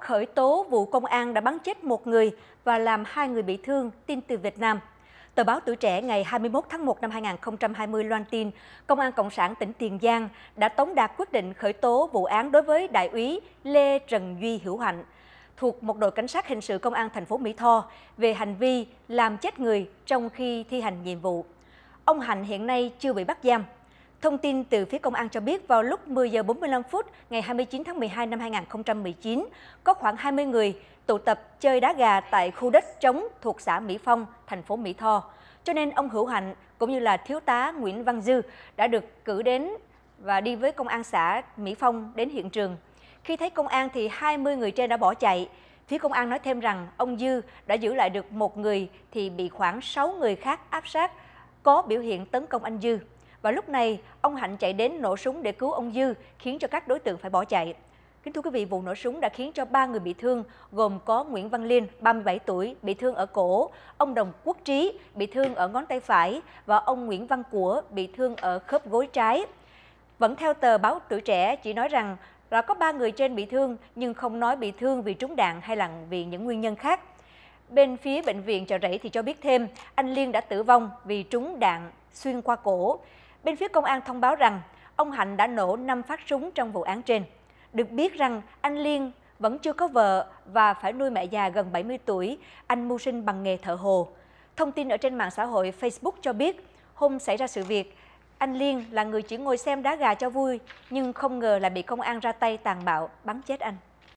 khởi tố vụ công an đã bắn chết một người và làm hai người bị thương, tin từ Việt Nam. Tờ báo Tuổi Trẻ ngày 21 tháng 1 năm 2020 loan tin, Công an Cộng sản tỉnh Tiền Giang đã tống đạt quyết định khởi tố vụ án đối với Đại úy Lê Trần Duy Hữu Hạnh thuộc một đội cảnh sát hình sự công an thành phố Mỹ Tho về hành vi làm chết người trong khi thi hành nhiệm vụ. Ông Hạnh hiện nay chưa bị bắt giam. Thông tin từ phía công an cho biết vào lúc 10 giờ 45 phút ngày 29 tháng 12 năm 2019, có khoảng 20 người tụ tập chơi đá gà tại khu đất trống thuộc xã Mỹ Phong, thành phố Mỹ Tho. Cho nên ông Hữu Hạnh cũng như là thiếu tá Nguyễn Văn Dư đã được cử đến và đi với công an xã Mỹ Phong đến hiện trường. Khi thấy công an thì 20 người trên đã bỏ chạy. Phía công an nói thêm rằng ông Dư đã giữ lại được một người thì bị khoảng 6 người khác áp sát có biểu hiện tấn công anh Dư. Và lúc này, ông Hạnh chạy đến nổ súng để cứu ông Dư, khiến cho các đối tượng phải bỏ chạy. Kính thưa quý vị, vụ nổ súng đã khiến cho 3 người bị thương, gồm có Nguyễn Văn Liên, 37 tuổi, bị thương ở cổ, ông Đồng Quốc Trí, bị thương ở ngón tay phải và ông Nguyễn Văn Của, bị thương ở khớp gối trái. Vẫn theo tờ báo Tuổi Trẻ chỉ nói rằng là có 3 người trên bị thương nhưng không nói bị thương vì trúng đạn hay là vì những nguyên nhân khác. Bên phía bệnh viện chợ rẫy thì cho biết thêm, anh Liên đã tử vong vì trúng đạn xuyên qua cổ. Bên phía công an thông báo rằng ông Hạnh đã nổ 5 phát súng trong vụ án trên. Được biết rằng anh Liên vẫn chưa có vợ và phải nuôi mẹ già gần 70 tuổi, anh mưu sinh bằng nghề thợ hồ. Thông tin ở trên mạng xã hội Facebook cho biết, hôm xảy ra sự việc, anh Liên là người chỉ ngồi xem đá gà cho vui, nhưng không ngờ là bị công an ra tay tàn bạo, bắn chết anh.